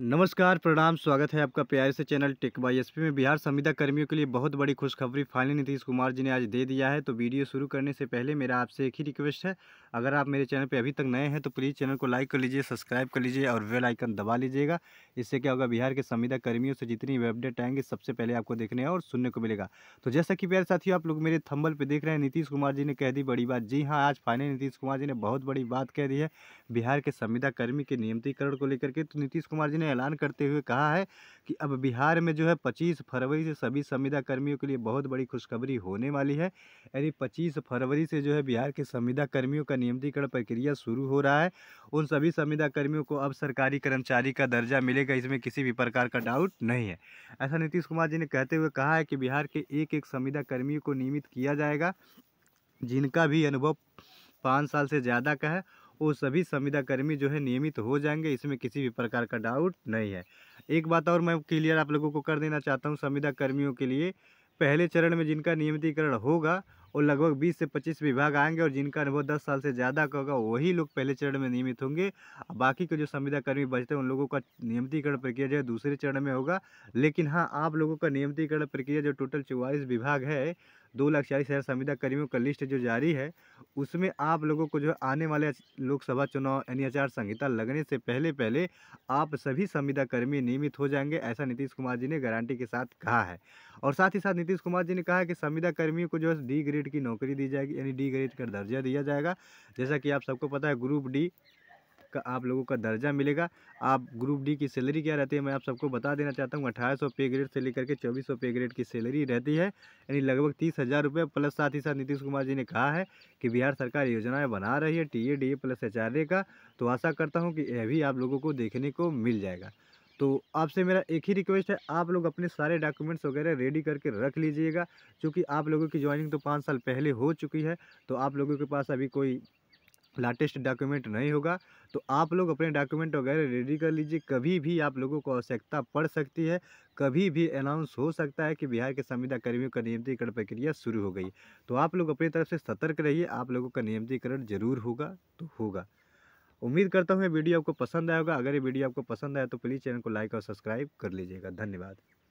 नमस्कार प्रणाम स्वागत है आपका प्यारे से चैनल टेक बाई एस में बिहार संविदा कर्मियों के लिए बहुत बड़ी खुशखबरी फाइनली नीतीश कुमार जी ने आज दे दिया है तो वीडियो शुरू करने से पहले मेरा आपसे एक ही रिक्वेस्ट है अगर आप मेरे चैनल पे अभी तक नए हैं तो प्लीज़ चैनल को लाइक कर लीजिए सब्सक्राइब कर लीजिए और वेल आइकन दबा लीजिएगा इससे क्या होगा बिहार के संविदा कर्मियों से जितनी भी अपडेट आएंगे सबसे पहले आपको देखने और सुनने को मिलेगा तो जैसा कि प्यारे साथियों आप लोग मेरे थंबल पर देख रहे हैं नीतीश कुमार जी ने कह दी बड़ी बात जी हाँ आज फाइनल नीतीश कुमार जी ने बहुत बड़ी बात कह दी है बिहार के संविदा कर्मी के नियमितीकरण को लेकर के तो नीतीश कुमार जी ने ऐलान करते हुए कहा है कि अब बिहार में जो है पच्चीस फरवरी से सभी संविदा कर्मियों के लिए बहुत बड़ी खुशखबरी होने वाली है यानी पच्चीस फरवरी से जो है बिहार के संविदा कर्मियों का नियमितीकरण प्रक्रिया शुरू हो रहा है उन सभी संविदा कर्मियों को अब सरकारी कर्मचारी का दर्जा मिलेगा इसमें किसी भी प्रकार का डाउट नहीं है ऐसा नीतीश कुमार जी ने कहते हुए कहा है कि बिहार के एक एक संविदा कर्मियों को नियमित किया जाएगा जिनका भी अनुभव पाँच साल से ज़्यादा का है वो सभी संविदा कर्मी जो है नियमित हो जाएंगे इसमें किसी भी प्रकार का डाउट नहीं है एक बात और मैं क्लियर आप लोगों को कर देना चाहता हूँ संविदा कर्मियों के लिए पहले चरण में जिनका नियमितीकरण होगा और लगभग 20 से 25 विभाग आएंगे और जिनका अनुभव 10 साल से ज़्यादा का होगा वही लोग पहले चरण में नियमित होंगे बाकी के जो संविदाकर्मी बचते हैं उन लोगों का नियमितीकरण प्रक्रिया जो है दूसरे चरण में होगा लेकिन हाँ आप लोगों का नियमितीकरण प्रक्रिया जो टोटल चौवालीस विभाग है दो लाख चालीस हज़ार संविदा कर्मियों का लिस्ट जो जारी है उसमें आप लोगों को जो आने वाले लोकसभा चुनाव यानी आचार संहिता लगने से पहले पहले आप सभी संविदा कर्मी नियमित हो जाएंगे ऐसा नीतीश कुमार जी ने गारंटी के साथ कहा है और साथ ही साथ नीतीश कुमार जी ने कहा कि संविदा कर्मियों को जो है डी ग्रेड की नौकरी दी जाएगी यानी डी ग्रेड का दर्जा दिया जाएगा जैसा कि आप सबको पता है ग्रुप डी का आप लोगों का दर्जा मिलेगा आप ग्रुप डी की सैलरी क्या रहती है मैं आप सबको बता देना चाहता हूँ अठारह सौ पे ग्रेड से लेकर के चौबीस सौ पे ग्रेड की सैलरी रहती है यानी लगभग तीस हज़ार रुपये प्लस साथ ही साथ नीतीश कुमार जी ने कहा है कि बिहार सरकार योजनाएँ बना रही है T A D A plus H R A का तो आशा करता हूँ कि यह भी आप लोगों को देखने को मिल जाएगा तो आपसे मेरा एक ही रिक्वेस्ट है आप लोग अपने सारे डॉक्यूमेंट्स वगैरह रेडी करके रख लीजिएगा क्योंकि आप लोगों की ज्वाइनिंग तो पाँच साल पहले हो चुकी है तो आप लोगों के पास अभी कोई लाटेस्ट डॉक्यूमेंट नहीं होगा तो आप लोग अपने डॉक्यूमेंट वगैरह रेडी कर लीजिए कभी भी आप लोगों को आवश्यकता पड़ सकती है कभी भी अनाउंस हो सकता है कि बिहार के संविदा कर्मियों का नियमितीकरण प्रक्रिया शुरू हो गई तो आप लोग अपनी तरफ से सतर्क रहिए आप लोगों का नियमितीकरण जरूर होगा तो होगा उम्मीद करता हूँ ये वीडियो आपको पसंद आया होगा अगर ये वीडियो आपको पसंद आया तो प्लीज़ चैनल को लाइक और सब्सक्राइब कर लीजिएगा धन्यवाद